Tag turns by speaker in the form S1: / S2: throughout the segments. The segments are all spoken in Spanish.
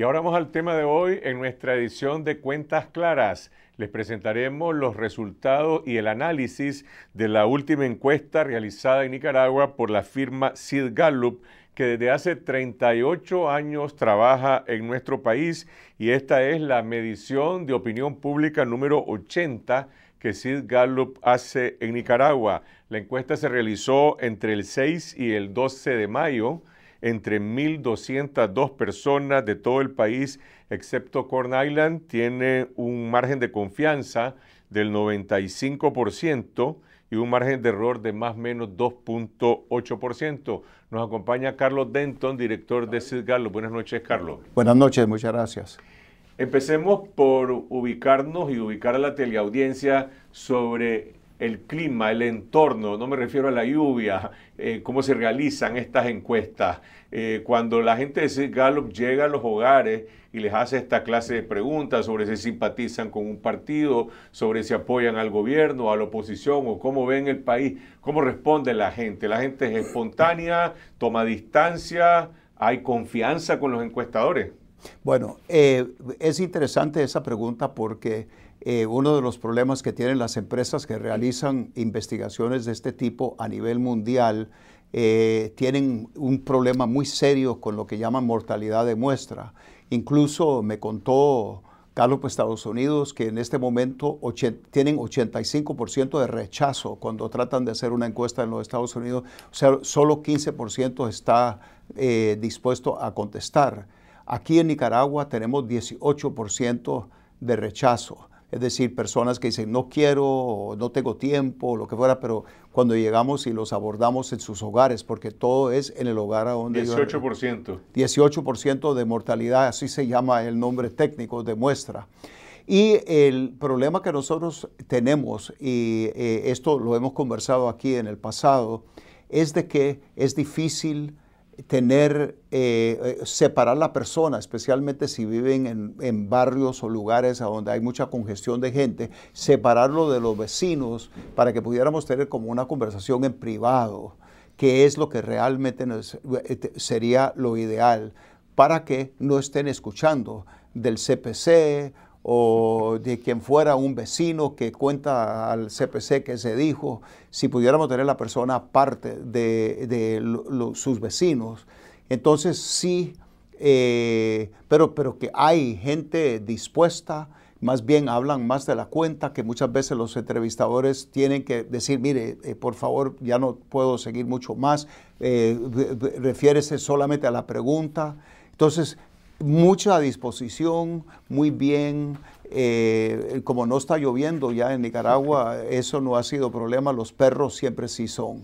S1: Y ahora vamos al tema de hoy. En nuestra edición de Cuentas Claras les presentaremos los resultados y el análisis de la última encuesta realizada en Nicaragua por la firma Sid Gallup, que desde hace 38 años trabaja en nuestro país y esta es la medición de opinión pública número 80 que Sid Gallup hace en Nicaragua. La encuesta se realizó entre el 6 y el 12 de mayo entre 1.202 personas de todo el país, excepto Corn Island, tiene un margen de confianza del 95% y un margen de error de más o menos 2.8%. Nos acompaña Carlos Denton, director de CISGALO. Buenas noches, Carlos.
S2: Buenas noches, muchas gracias.
S1: Empecemos por ubicarnos y ubicar a la teleaudiencia sobre el clima, el entorno, no me refiero a la lluvia, eh, cómo se realizan estas encuestas. Eh, cuando la gente de Gallup llega a los hogares y les hace esta clase de preguntas sobre si simpatizan con un partido, sobre si apoyan al gobierno, a la oposición o cómo ven el país, cómo responde la gente. La gente es espontánea, toma distancia, hay confianza con los encuestadores.
S2: Bueno, eh, es interesante esa pregunta porque eh, uno de los problemas que tienen las empresas que realizan investigaciones de este tipo a nivel mundial, eh, tienen un problema muy serio con lo que llaman mortalidad de muestra. Incluso me contó de Estados Unidos que en este momento tienen 85% de rechazo cuando tratan de hacer una encuesta en los Estados Unidos, o sea, solo 15% está eh, dispuesto a contestar. Aquí en Nicaragua tenemos 18% de rechazo. Es decir, personas que dicen no quiero, no tengo tiempo, o lo que fuera, pero cuando llegamos y los abordamos en sus hogares, porque todo es en el hogar a donde 18%. 18% de mortalidad, así se llama el nombre técnico de muestra. Y el problema que nosotros tenemos, y eh, esto lo hemos conversado aquí en el pasado, es de que es difícil tener, eh, eh, separar la persona, especialmente si viven en, barrios o lugares donde hay mucha congestión de gente, separarlo de los vecinos para que pudiéramos tener como una conversación en privado, que es lo que realmente eh, sería lo ideal, para que no estén escuchando del CPC o de quien fuera un vecino que cuenta al CPC que se dijo, si pudiéramos tener la persona parte de, sus vecinos. Entonces sí, eh, pero, pero que hay gente dispuesta, más bien hablan más de la cuenta, que muchas veces los entrevistadores tienen que decir, mire, eh, por favor, ya no puedo seguir mucho más, eh, refiérese solamente a la pregunta. Entonces, mucha disposición, muy bien. Eh, como no está lloviendo ya en Nicaragua, eso no ha sido problema, los perros siempre sí son.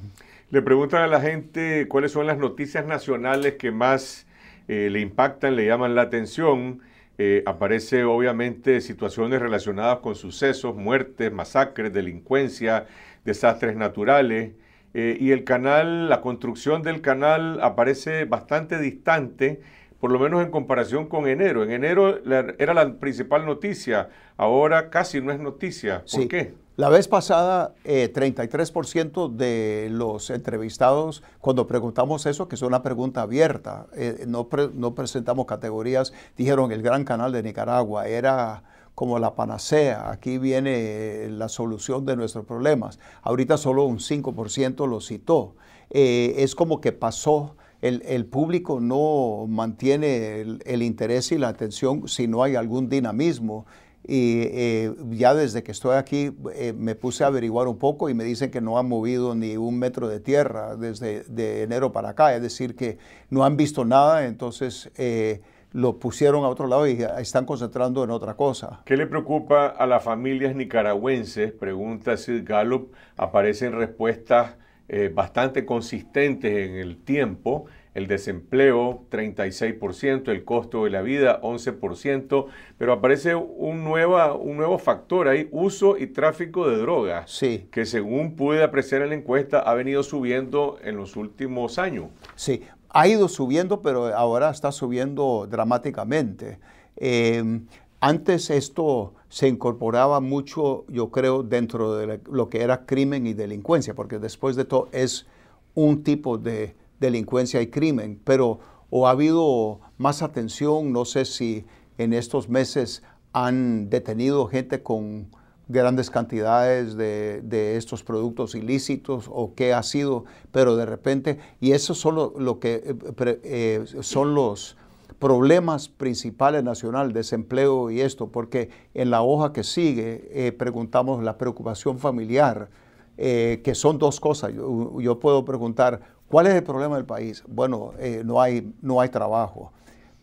S1: Le preguntan a la gente cuáles son las noticias nacionales que más eh, le impactan, le llaman la atención. Eh, aparece obviamente situaciones relacionadas con sucesos, muertes, masacres, delincuencia, desastres naturales. y el canal, la construcción del canal aparece bastante distante por lo menos en comparación con enero. En enero era la principal noticia, ahora casi no es noticia. ¿Por qué? La vez pasada,
S2: 33% eh, de los entrevistados, cuando preguntamos eso, que es una pregunta abierta, eh, no, presentamos categorías, dijeron el Gran Canal de Nicaragua era como la panacea, aquí viene la solución de nuestros problemas. Ahorita solo un 5% lo citó. Eh, es como que pasó el, público no mantiene el, interés y la atención si no hay algún dinamismo. Y eh, ya desde que estoy aquí eh, me puse a averiguar un poco y me dicen que no han movido ni un metro de tierra desde enero para acá, es decir, que no han visto nada, entonces eh, lo pusieron a otro lado y están concentrando en otra cosa.
S1: ¿Qué le preocupa a las familias nicaragüenses? Pregunta Sid Gallup. Aparecen respuestas eh, bastante consistentes en el tiempo. El desempleo 36%, el costo de la vida 11%, pero aparece un, nueva, un nuevo factor ahí, uso y tráfico de drogas, sí. que según pude apreciar en la encuesta ha venido subiendo en los últimos años. Sí,
S2: ha ido subiendo, pero ahora está subiendo dramáticamente. Eh, antes esto se incorporaba mucho, yo creo, dentro de lo que era crimen y delincuencia, porque después de todo es un tipo de delincuencia y crimen, pero o ha habido más atención, no sé si en estos meses han detenido gente con grandes cantidades de, estos productos ilícitos o qué ha sido, pero de repente, y eso solo lo que eh, eh, son los problemas principales nacional, desempleo y esto, porque en la hoja que sigue eh, preguntamos la preocupación familiar, eh, que son dos cosas. Yo, puedo preguntar, ¿cuál es el problema del país? Bueno, eh, no hay trabajo.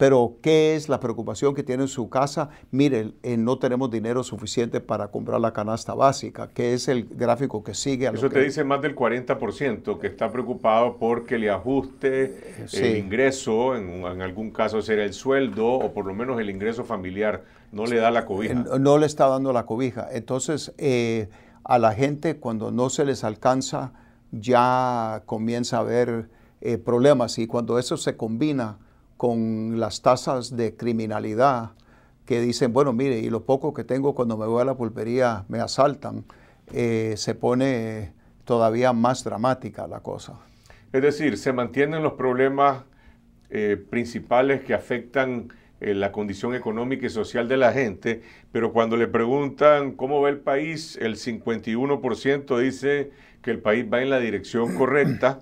S2: Pero, ¿qué es la preocupación que tiene en su casa? Mire, eh, no tenemos dinero suficiente para comprar la canasta básica, que es el gráfico que sigue. Eso te dice
S1: más del 40% que está preocupado porque le ajuste el ingreso, en, algún caso será el sueldo o por lo menos el ingreso familiar, no le da la cobija.
S2: Eh, no, le está dando la cobija. Entonces, eh, a la gente cuando no se les alcanza, ya comienza a haber problemas y cuando eso se combina con las tasas de criminalidad que dicen, bueno, mire, y lo poco que tengo cuando me voy a la pulpería me asaltan, eh, se pone todavía más dramática la cosa.
S1: Es decir, se mantienen los problemas eh, principales que afectan eh, la condición económica y social de la gente, pero cuando le preguntan cómo va el país, el 51% dice que el país va en la dirección correcta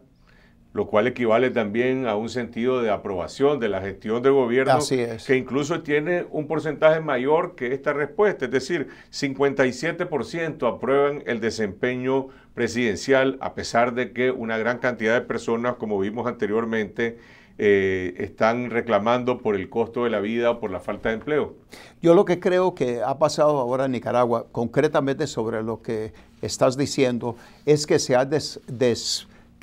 S1: lo cual equivale también a un sentido de aprobación de la gestión del gobierno, Así es. que incluso tiene un porcentaje mayor que esta respuesta, es decir, 57% aprueban el desempeño presidencial, a pesar de que una gran cantidad de personas, como vimos anteriormente, eh, están reclamando por el costo de la vida o por la falta de empleo.
S2: Yo lo que creo que ha pasado ahora en Nicaragua, concretamente sobre lo que estás diciendo, es que se ha des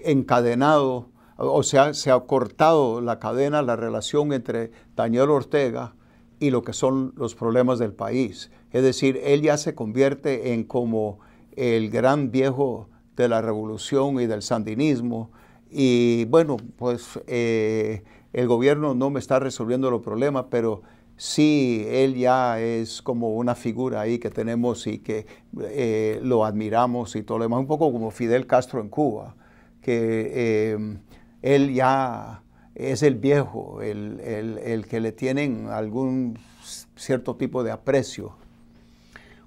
S2: encadenado, o sea, se ha cortado la cadena, la relación entre Daniel Ortega y lo que son los problemas del país. Es decir, él ya se convierte en como el gran viejo de la revolución y del sandinismo. Y bueno, pues eh, el gobierno no me está resolviendo los problemas, pero sí, él ya es como una figura ahí que tenemos y que eh, lo admiramos y todo lo demás, un poco como Fidel Castro en Cuba que em, él ya es el viejo, el, el que le tienen algún cierto tipo de aprecio.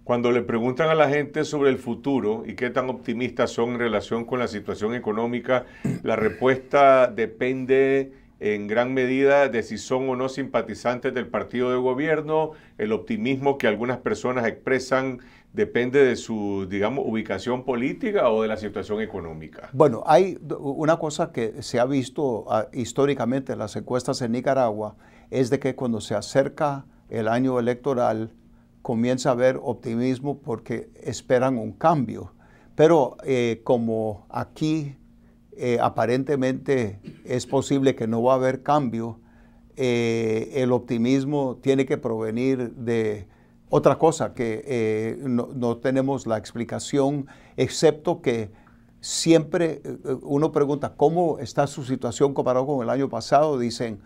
S1: Cuando le preguntan a la gente sobre el futuro y qué tan optimistas son en relación con la situación económica, la respuesta depende en gran medida de si son o no simpatizantes del partido de gobierno, el optimismo que algunas personas expresan depende de su, digamos, ubicación política o de la situación económica.
S2: Bueno, hay una cosa que se ha visto ah, históricamente en las encuestas en Nicaragua, es de que cuando se acerca el año electoral comienza a haber optimismo porque esperan un cambio. Pero eh, como aquí eh, aparentemente es posible que no va a haber cambio, eh, el optimismo tiene que provenir de otra cosa que eh, no, tenemos la explicación, excepto que siempre eh, eh, uno pregunta, ¿cómo está su situación comparado con el año pasado? Dicen,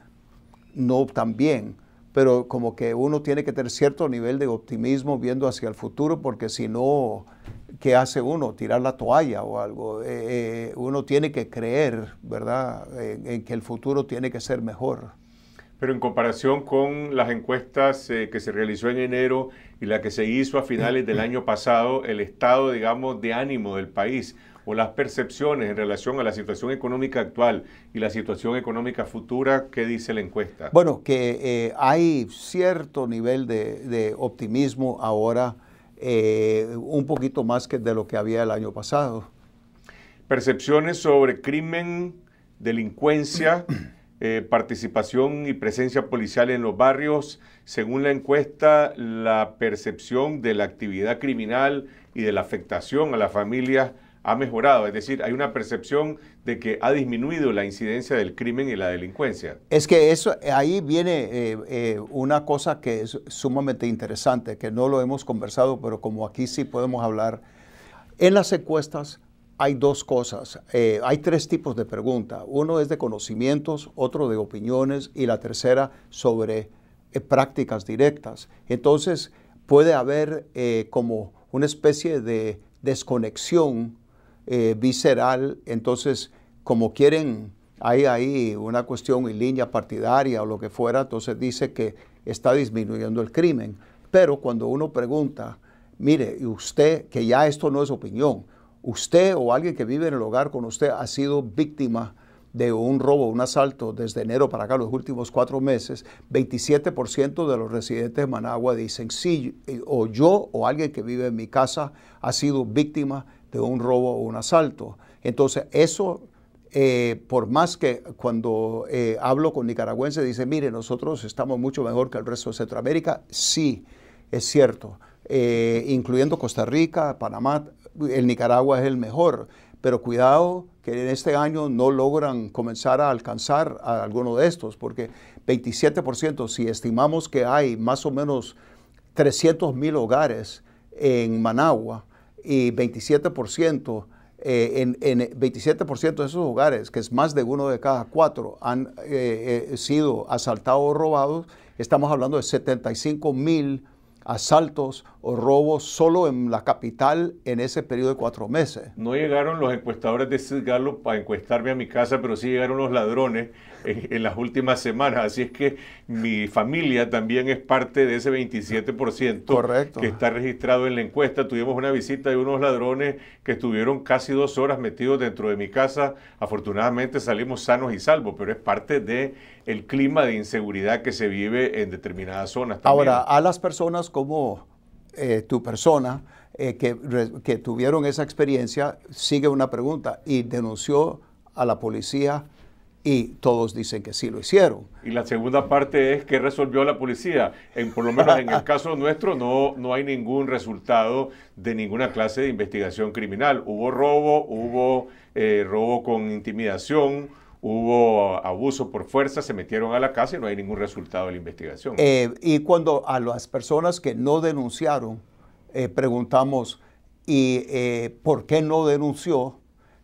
S2: no tan bien, pero como que uno tiene que tener cierto nivel de optimismo viendo hacia el futuro, porque si no, ¿qué hace uno? Tirar la toalla o algo. uno tiene que creer, ¿verdad?, en que el futuro tiene que ser mejor
S1: pero en comparación con las encuestas eh, que se realizó en enero y la que se hizo a finales del año pasado, el estado, digamos, de ánimo del país o las percepciones en relación a la situación económica actual y la situación económica futura, ¿qué dice la encuesta? Bueno,
S2: que eh, hay cierto nivel de, optimismo ahora, eh, un poquito más que de lo que había el año pasado.
S1: Percepciones sobre crimen, delincuencia. Eh, participación y presencia policial en los barrios. Según la encuesta, la percepción de la actividad criminal y de la afectación a las familia ha mejorado, es decir, hay una percepción de que ha disminuido la incidencia del crimen y la delincuencia.
S2: Es que eso ahí viene eh, eh, una cosa que es sumamente interesante, que no lo hemos conversado, pero como aquí sí podemos hablar. En las encuestas hay dos cosas, eh, hay tres tipos de preguntas. Uno es de conocimientos, otro de opiniones y la tercera sobre eh, prácticas directas. Entonces puede haber eh, como una especie de desconexión visceral, entonces como quieren, hay ahí una cuestión en línea partidaria o lo que fuera, entonces dice que está disminuyendo el crimen. Pero cuando uno pregunta, mire, usted, que ya esto no es opinión, usted o alguien que vive en el hogar con usted ha sido víctima de un robo, un asalto desde enero para acá, los últimos cuatro meses, 27% de los residentes de Managua dicen, sí, o yo o alguien que vive en mi casa ha sido víctima de un robo o un asalto. Entonces, eso, eh, por más que cuando eh, hablo con nicaragüenses, dicen, mire, nosotros estamos mucho mejor que el resto de Centroamérica, sí, es cierto. Eh, incluyendo Costa Rica, Panamá, el Nicaragua es el mejor, pero cuidado que en este año no logran comenzar a alcanzar a alguno de estos, porque 27%, si estimamos que hay más o menos 300 mil hogares en Managua y 27%, eh, en, 27% de esos hogares, que es más de uno de cada cuatro, han eh, eh, sido asaltados o robados, estamos hablando de 75 mil asaltos o robos solo en la capital en ese periodo de cuatro meses.
S1: No llegaron los encuestadores de Gallup a encuestarme a mi casa, pero sí llegaron los ladrones en, las últimas semanas. Así es que mi familia también es parte de ese 27% que está registrado en la encuesta. Tuvimos una visita de unos ladrones que estuvieron casi dos horas metidos dentro de mi casa. Afortunadamente salimos sanos y salvos, pero es parte de el clima de inseguridad que se vive en determinadas zonas. Ahora,
S2: a las personas como eh, tu persona eh, que, que tuvieron esa experiencia, sigue una pregunta, y denunció a la policía y todos
S1: dicen que sí lo hicieron. Y la segunda parte es que resolvió la policía. En, por lo menos en el caso nuestro no, no hay ningún resultado de ninguna clase de investigación criminal. Hubo robo, hubo eh, robo con intimidación, hubo abuso por fuerza, se metieron a la casa y no hay ningún resultado de la investigación. Eh,
S2: y cuando a las personas que no denunciaron, eh, preguntamos, ¿y eh, por qué no denunció?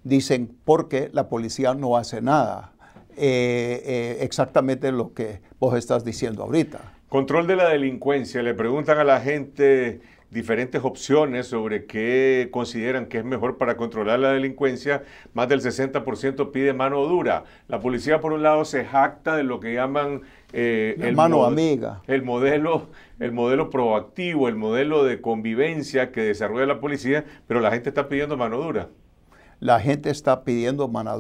S2: Dicen, porque la policía no hace nada. exactamente lo que vos estás diciendo ahorita.
S1: Control de la delincuencia. Le preguntan a la gente diferentes opciones sobre qué consideran que es mejor para controlar la delincuencia, más del 60% pide mano dura. La policía, por un lado, se jacta de lo que llaman eh, el, mano amiga. el modelo, el modelo proactivo, el modelo de convivencia que desarrolla la policía, pero la gente está pidiendo mano dura.
S2: La gente está pidiendo mano,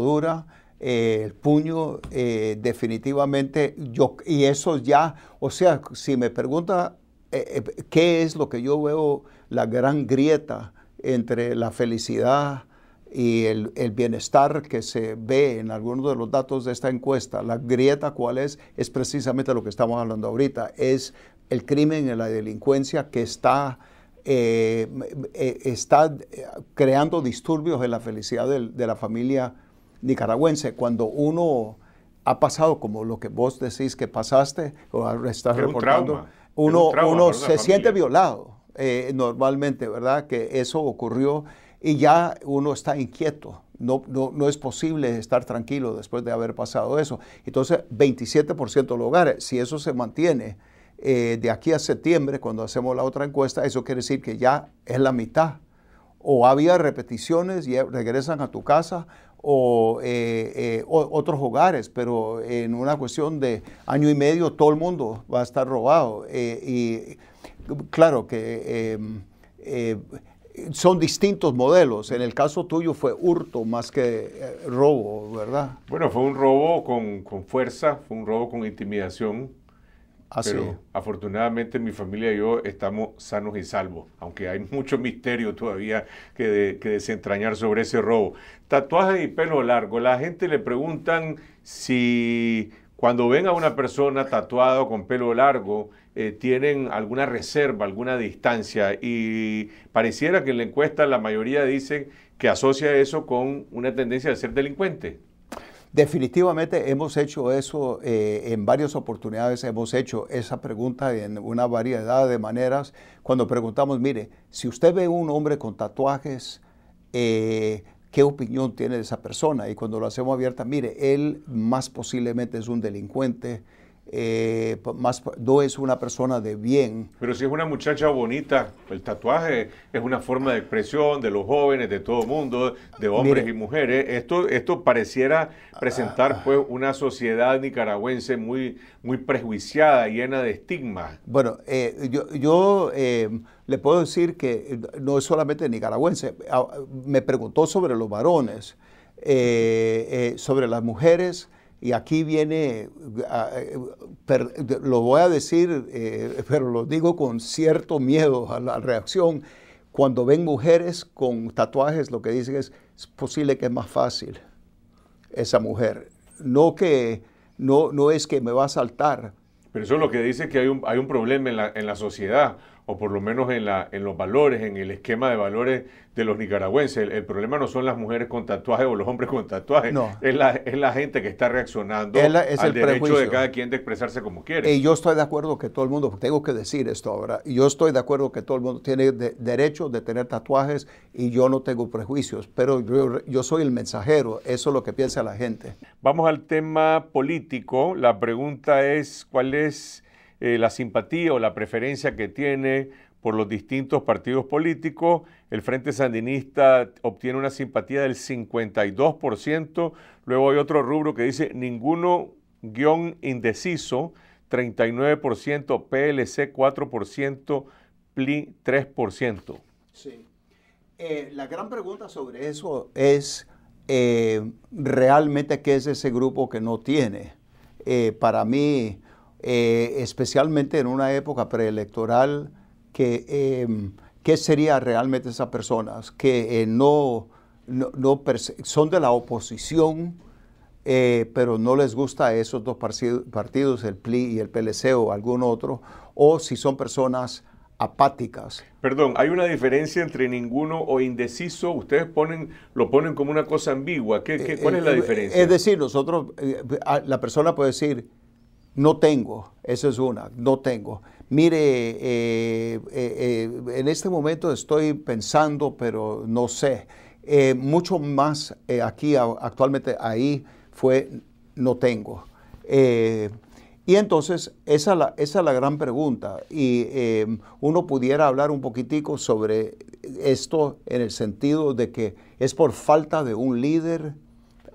S2: dura, eh, el puño, eh, definitivamente, yo, y eso ya, o sea, si me pregunta eh, eh, qué es lo que yo veo la gran grieta entre la felicidad y el, bienestar que se ve en algunos de los datos de esta encuesta. La grieta cuál es, es precisamente lo que estamos hablando ahorita, es el crimen y la delincuencia que está, eh, está creando disturbios en la felicidad de, la familia nicaragüense. Cuando uno ha pasado como lo que vos decís que pasaste o estás reportando uno, se siente violado eh, normalmente, ¿verdad? Que eso ocurrió y ya uno está inquieto. No, no, es posible estar tranquilo después de haber pasado eso. Entonces, 27% de los hogares, si eso se mantiene eh, de aquí a septiembre, cuando hacemos la otra encuesta, eso quiere decir que ya es la mitad. O había repeticiones y regresan a tu casa, eh, eh, o otros hogares, pero en una cuestión de año y medio todo el mundo va a estar robado. Eh, y claro que em, son distintos modelos. En el caso tuyo fue hurto más que robo, ¿verdad?
S1: Bueno, fue un robo con, con fuerza, fue un robo con intimidación Ah, afortunadamente mi familia y yo estamos sanos y salvos, aunque hay mucho misterio todavía que, desentrañar sobre ese robo. Tatuajes y pelo largo. La gente le preguntan si cuando ven a una persona tatuada con pelo largo, eh, tienen alguna reserva, alguna distancia. Y pareciera que en la encuesta la mayoría dicen que asocia eso con una tendencia de ser delincuente.
S2: Definitivamente hemos hecho eso eh, en varias oportunidades, hemos hecho esa pregunta en una variedad de maneras. Cuando preguntamos, mire, si usted ve un hombre con tatuajes, eh, ¿qué opinión tiene de esa persona? Y cuando lo hacemos abierta, mire, él más posiblemente es un delincuente, eh, más, no es una persona de bien.
S1: Pero si es una muchacha bonita, el tatuaje es una forma de expresión de los jóvenes, de todo mundo, de hombres y mujeres. Esto, esto pareciera presentar ah. pues una sociedad nicaragüense muy, muy prejuiciada, llena de estigma Bueno, eh,
S2: yo, yo eh, le puedo decir que no es solamente nicaragüense. Ah, me preguntó sobre los varones, sobre las mujeres y aquí viene, eh, lo voy a decir, eh, pero lo digo con cierto miedo a la reacción, cuando ven mujeres con tatuajes, lo que dicen es, es posible que es más fácil esa mujer. No que, no, no es que me va a saltar.
S1: Pero eso es lo que dice que hay un, hay un problema en la, en la sociedad, o por lo menos en, la, en los valores, en el esquema de valores de los nicaragüenses. El, problema no son las mujeres con tatuajes o los hombres con tatuajes. no. es, la, es la gente que está reaccionando es al el derecho de cada quien de expresarse como quiere. Y yo
S2: estoy de acuerdo que todo el mundo, tengo que decir esto ahora, yo estoy de acuerdo que todo el mundo tiene derecho de tener tatuajes y yo no tengo prejuicios, pero yo, yo soy el mensajero, eso es lo que piensa la gente.
S1: Vamos al tema político, la pregunta es cuál es eh, la simpatía o la preferencia que tiene por los distintos partidos políticos. El Frente Sandinista obtiene una simpatía del 52%. Luego hay otro rubro que dice ninguno guión indeciso, 39%, PLC 4%, PLI 3%.
S2: Sí. Eh, la gran pregunta sobre eso es eh, realmente qué es ese grupo que no tiene. para mí, eh, especialmente en una época preelectoral, que, em, qué sería realmente esas personas que eh, no, no, son de la oposición, eh, pero no les gusta esos dos partidos, el PLI y el PLC o algún otro, o si son personas apáticas.
S1: Perdón, hay una diferencia entre ninguno o indeciso. Ustedes ponen, lo ponen como una cosa ambigua. cuál es la diferencia? Es
S2: decir, nosotros, la persona puede decir, no tengo, esa es una, no tengo. Mire, eh, eh, eh, en este momento estoy pensando, pero no sé. mucho más aquí actualmente ahí fue no tengo. Y entonces, esa, es la gran pregunta. Y uno pudiera hablar un poquitico sobre esto en el sentido de que es por falta de un líder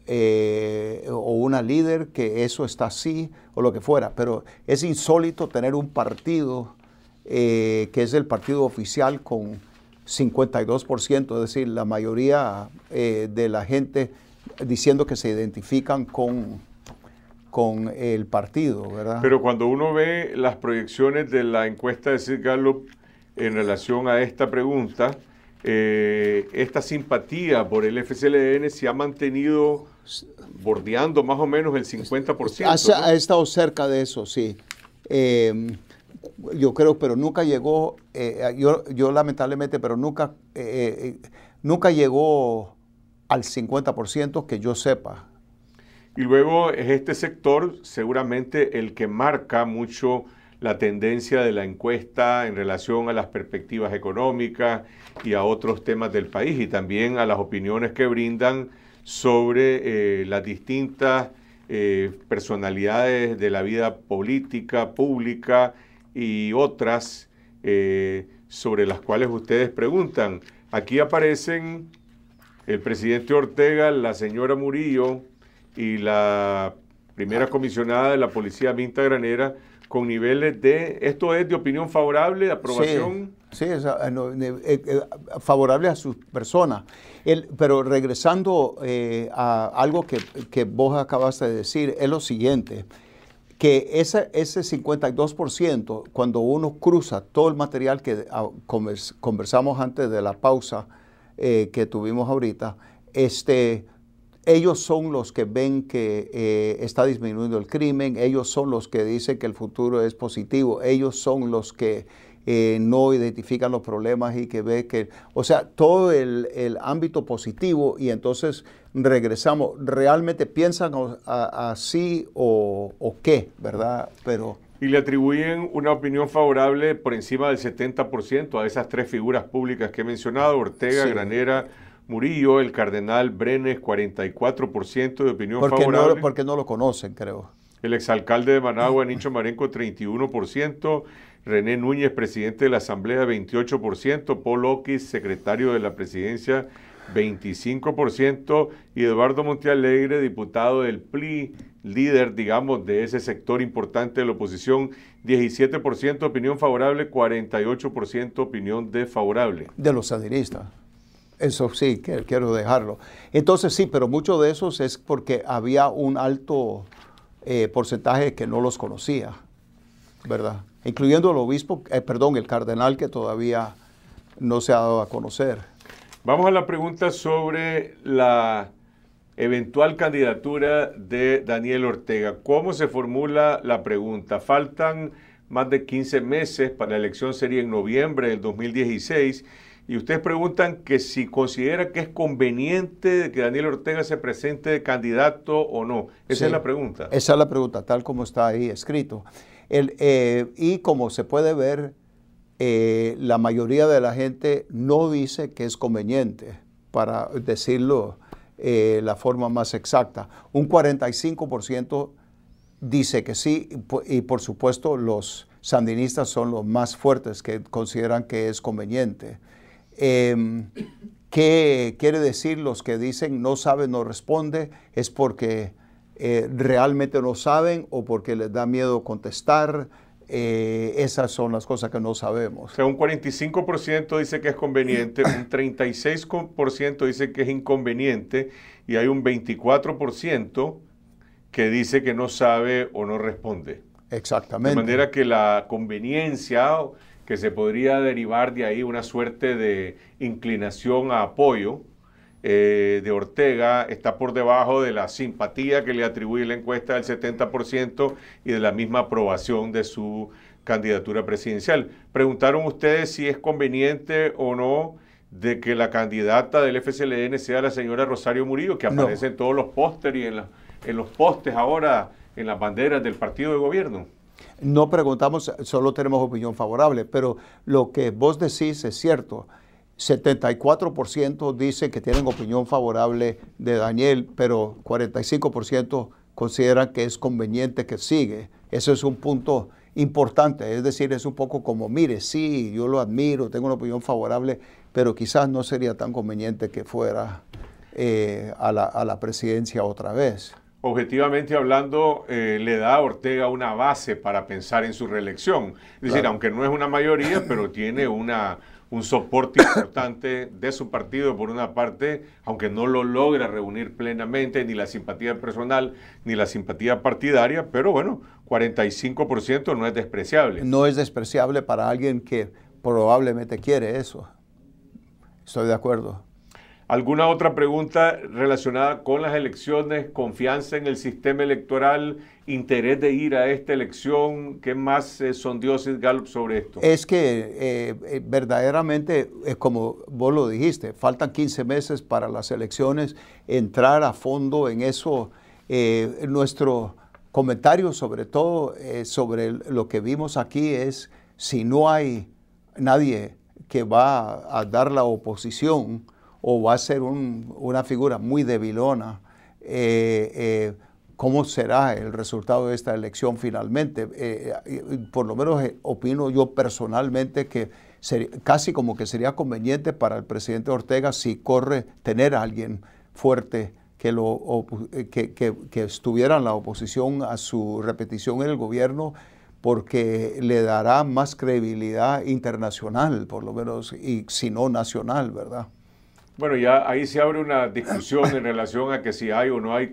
S2: eh, o una líder que eso está así o lo que fuera, pero es insólito tener un partido eh, que es el partido oficial con 52%, es decir, la mayoría eh, de la gente diciendo que se identifican con, con el partido, ¿verdad? Pero
S1: cuando uno ve las proyecciones de la encuesta de Sid Gallup en relación a esta pregunta, esta simpatía por el FCLN se ha mantenido bordeando más o menos el 50%. Ha,
S2: estado cerca de eso, sí. Eh, yo creo, pero nunca llegó, eh, yo, yo, lamentablemente, pero nunca, eh, nunca llegó al 50% que yo sepa.
S1: Y luego es este sector seguramente el que marca mucho la tendencia de la encuesta en relación a las perspectivas económicas y a otros temas del país y también a las opiniones que brindan sobre eh, las distintas eh, personalidades de la vida política, pública y otras eh, sobre las cuales ustedes preguntan. Aquí aparecen el presidente Ortega, la señora Murillo y la primera comisionada de la policía Minta Granera con niveles de, esto es de opinión favorable, de aprobación.
S2: Sí, es, eh, eh, favorable a sus personas. pero regresando eh, a algo que, vos acabaste de decir, es lo siguiente, que ese, ese 52%, cuando uno cruza todo el material que ah, conversamos antes de la pausa que tuvimos ahorita, este, ellos son los que ven que eh, está disminuyendo el crimen, ellos son los que dicen que el futuro es positivo, ellos son los que eh, no identifican los problemas y que ve que, o sea, todo el, ámbito positivo y entonces regresamos, realmente piensan así o, qué, ¿verdad? Pero...
S1: Y le atribuyen una opinión favorable por encima del 70% a esas tres figuras públicas que he mencionado, Ortega, Granera Murillo, el cardenal Brenes, 44% de opinión porque favorable. No,
S2: porque no lo conocen,
S1: creo. El exalcalde de Managua, Nicho Marenco, 31%. René Núñez, presidente de la Asamblea, 28%. Paul Oquis, secretario de la presidencia, 25%. Y Eduardo Montealegre, diputado del PLI, líder, digamos, de ese sector importante de la oposición, 17% opinión favorable, 48% opinión desfavorable.
S2: De los sadiristas. Eso sí, quiero dejarlo. Entonces sí, pero muchos de esos es porque había un alto eh, porcentaje que no los conocía, ¿verdad? Incluyendo el obispo, eh, perdón, el cardenal que todavía no se ha dado a conocer.
S1: Vamos a la pregunta sobre la eventual candidatura de Daniel Ortega. ¿Cómo se formula la pregunta? Faltan más de 15 meses para la elección, sería en noviembre del 2016 y ustedes preguntan que si considera que es conveniente que Daniel Ortega se presente candidato o no. Esa es la pregunta. Esa
S2: es la pregunta, tal como está ahí escrito. Eh, y como se puede ver, eh, la mayoría de la gente no dice que es conveniente, para decirlo eh, la forma más exacta. Un 45% dice que sí y por supuesto los sandinistas son los más fuertes que consideran que es conveniente. Em, ¿Qué quiere decir los que dicen no sabe, no responde? Es porque eh, realmente no saben o porque les da miedo contestar. Eh, esas son las cosas que no
S1: sabemos. O sea, un 45% dice que es conveniente, un 36% dice que es inconveniente y hay un 24% que dice que no sabe o no responde.
S2: Exactamente. De manera
S1: que la conveniencia que se podría derivar de ahí una suerte de inclinación a apoyo eh, de Ortega, está por debajo de la simpatía que le atribuye la encuesta del 70% y de la misma aprobación de su candidatura presidencial. Preguntaron ustedes si es conveniente o no de que la candidata del FCLN sea la señora Rosario Murillo, que aparece en todos los pósteres y en, en los postes ahora, en las banderas del partido de gobierno.
S2: No preguntamos, solo tenemos opinión favorable, pero lo que vos decís es cierto. 74% dicen que tienen opinión favorable de Daniel, pero 45% consideran que es conveniente que sigue. Eso es un punto importante, es decir, es un poco como, mire, sí, yo lo admiro, tengo una opinión favorable, pero quizás no sería tan conveniente que fuera eh, a la presidencia otra vez
S1: objetivamente hablando, eh, le da a Ortega una base para pensar en su reelección. Es decir, aunque no es una mayoría, pero tiene un soporte importante de su partido, por una parte, aunque no lo logra reunir plenamente, ni la simpatía personal, ni la simpatía partidaria, pero bueno, 45% no es despreciable.
S2: No es despreciable para alguien que probablemente quiere eso. Estoy de acuerdo.
S1: ¿Alguna otra pregunta relacionada con las elecciones? ¿Confianza en el sistema electoral? ¿Interés de ir a esta elección? ¿Qué más eh, son dioses Gallup sobre esto? Es que
S2: eh, eh, verdaderamente, como vos lo dijiste, faltan 15 meses para las elecciones. Entrar a fondo en eso, nuestro comentario sobre todo sobre lo que vimos aquí es si no hay nadie que va a dar la oposición, o va a ser una figura muy debilona. Eh, eh, ¿Cómo será el resultado de esta elección finalmente? Eh, por lo menos opino yo personalmente que casi como que sería conveniente para el presidente Ortega si corre tener a alguien fuerte que, lo, que, que, que, estuviera en la oposición a su repetición en el gobierno porque le dará más credibilidad internacional, por lo menos, y si no nacional, ¿verdad?
S1: Bueno, ya ahí se abre una discusión en relación a que si hay o no hay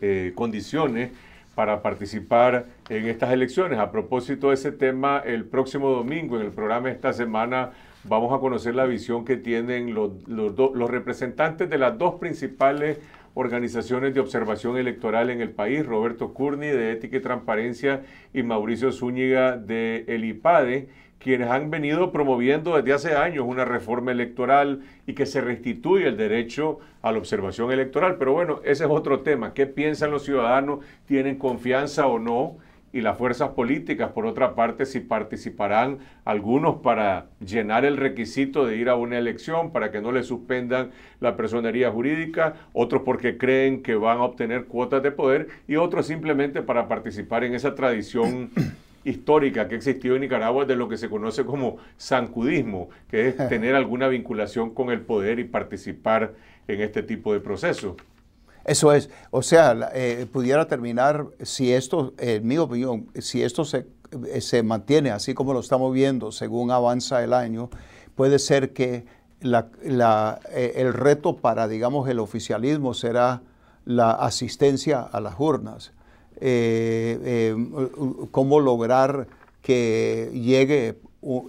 S1: eh, condiciones para participar en estas elecciones. A propósito de ese tema, el próximo domingo en el programa de esta semana vamos a conocer la visión que tienen los, los, los representantes de las dos principales organizaciones de observación electoral en el país, Roberto Curni de Ética y Transparencia y Mauricio Zúñiga de El IPADE quienes han venido promoviendo desde hace años una reforma electoral y que se restituye el derecho a la observación electoral. Pero bueno, ese es otro tema. ¿Qué piensan los ciudadanos? ¿Tienen confianza o no? y las fuerzas políticas, por otra parte, si participarán algunos para llenar el requisito de ir a una elección, para que no le suspendan la personería jurídica, otros porque creen que van a obtener cuotas de poder y otros simplemente para participar en esa tradición histórica que existió en Nicaragua de lo que se conoce como zancudismo, que es tener alguna vinculación con el poder y participar en este tipo de proceso.
S2: Eso es, o sea, eh, pudiera terminar, si esto, eh, en mi opinión, si esto se, eh, se mantiene así como lo estamos viendo según avanza el año, puede ser que el reto para, digamos, el oficialismo será la asistencia a las urnas eh, eh, cómo lograr que llegue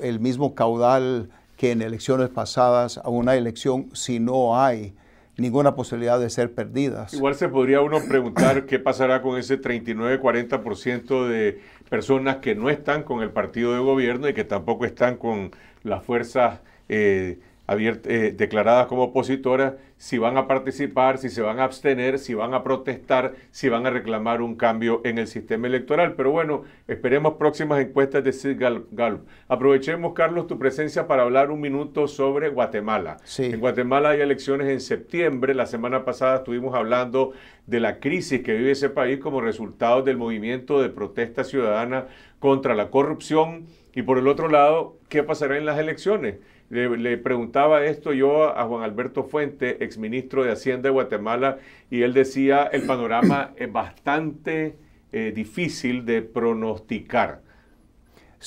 S2: el mismo caudal que en elecciones pasadas a una elección si no hay ninguna posibilidad de ser perdidas.
S1: Igual se podría uno preguntar qué pasará con ese 39-40% de personas que no están con el partido de gobierno y que tampoco están con las fuerzas eh, eh, declaradas como opositoras, si van a participar, si se van a abstener, si van a protestar, si van a reclamar un cambio en el sistema electoral. Pero bueno, esperemos próximas encuestas de Sid Gallup. Aprovechemos, Carlos, tu presencia para hablar un minuto sobre Guatemala. En Guatemala hay elecciones en septiembre. La semana pasada estuvimos hablando de la crisis que vive ese país como resultado del movimiento de protesta ciudadana contra la corrupción. Y por el otro lado, ¿qué pasará en las elecciones? Le, preguntaba esto yo a Juan Alberto Fuente, exministro de Hacienda de Guatemala, y él decía, el panorama es bastante eh, difícil de pronosticar.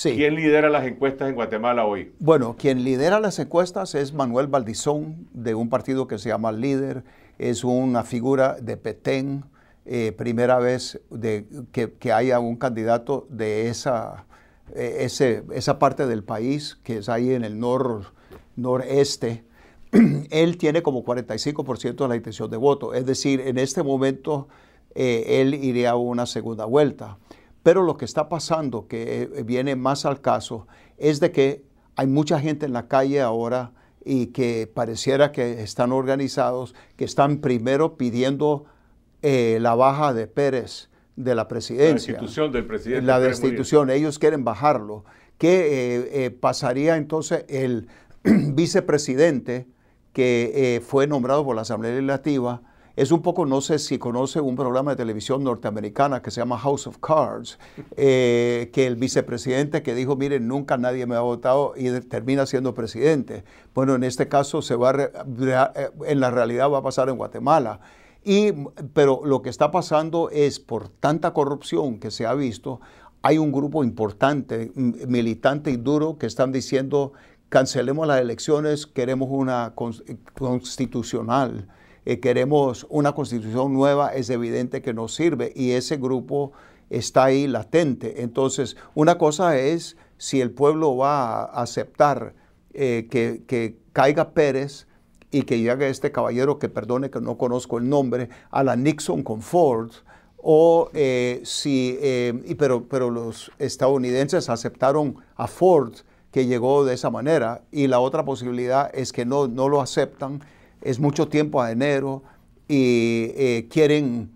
S1: ¿Quién lidera las encuestas en Guatemala hoy?
S2: Bueno, quien lidera las encuestas es Manuel Valdizón, de un partido que se llama Líder, es una figura de Petén, eh, primera vez de, que, que, haya un candidato de esa, eh, esa parte del país, que es ahí en el norte noreste, él tiene como 45% de la intención de voto. Es decir, en este momento eh, él iría a una segunda vuelta. Pero lo que está pasando, que eh, viene más al caso, es de que hay mucha gente en la calle ahora y que pareciera que están organizados, que están primero pidiendo eh, la baja de Pérez de la presidencia. La destitución
S1: del presidente. La destitución,
S2: ellos quieren bajarlo. ¿Qué pasaría entonces el vicepresidente que eh, fue nombrado por la Asamblea Legislativa, es un poco, no sé si conoce un programa de televisión norteamericana que se llama House of Cards, eh, que el vicepresidente que dijo, miren, nunca nadie me ha votado y termina siendo presidente. Bueno, en este caso se va, eh, en la realidad va a pasar en Guatemala. Y, pero lo que está pasando es, por tanta corrupción que se ha visto, hay un grupo importante, militante y duro, que están diciendo cancelemos las elecciones, queremos una eh, constitucional, eh, queremos una constitución nueva, es evidente que no sirve y ese grupo está ahí latente. Entonces, una cosa es si el pueblo va a aceptar eh, que, caiga Pérez y que llegue este caballero, que perdone que no conozco el nombre, a la Nixon con Ford, o si, pero, pero los estadounidenses aceptaron a Ford que llegó de esa manera y la otra posibilidad es que no, no lo aceptan, es mucho tiempo a enero y eh, quieren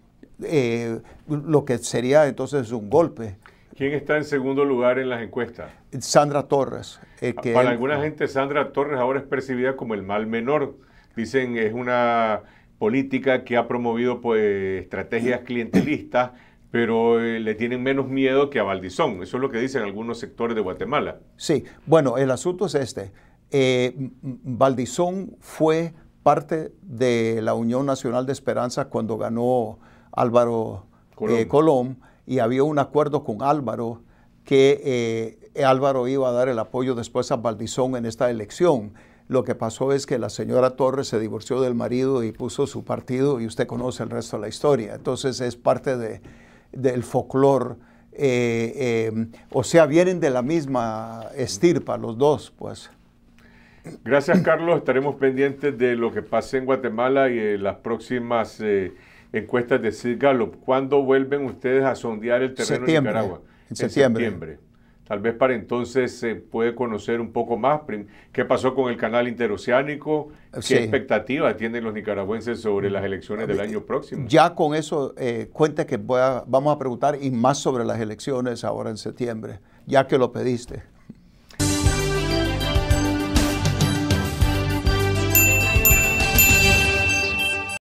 S2: eh, lo que sería entonces un golpe.
S1: ¿Quién está en segundo lugar en las encuestas?
S2: Sandra Torres. Eh, ah, para alguna
S1: gente Sandra Torres ahora es percibida como el mal menor. Dicen es una política que ha promovido pues, estrategias clientelistas pero eh, le tienen menos miedo que a Valdizón. Eso es lo que dicen algunos sectores de Guatemala.
S2: Sí, bueno, el asunto es este. Eh, Valdizón fue parte de la Unión Nacional de Esperanza cuando ganó Álvaro eh, Colón, y había un acuerdo con Álvaro que eh, Álvaro iba a dar el apoyo después a Valdizón en esta elección. Lo que pasó es que la señora Torres se divorció del marido y puso su partido y usted conoce el resto de la historia. Entonces es parte de, del folclore. Eh, eh, o sea, vienen de la misma estirpa los dos, pues.
S1: Gracias, Carlos. Estaremos pendientes de lo que pase en Guatemala y en eh, las próximas encuestas de Sid Gallup. ¿Cuándo vuelven ustedes a sondear el terreno en Nicaragua? En septiembre. Tal vez para entonces se puede conocer un poco más qué pasó con el canal interoceánico, qué expectativas tienen los nicaragüenses sobre las elecciones del año próximo.
S2: Ya con eso eh, cuente que vamos a preguntar y más sobre las elecciones ahora en septiembre, ya que lo pediste.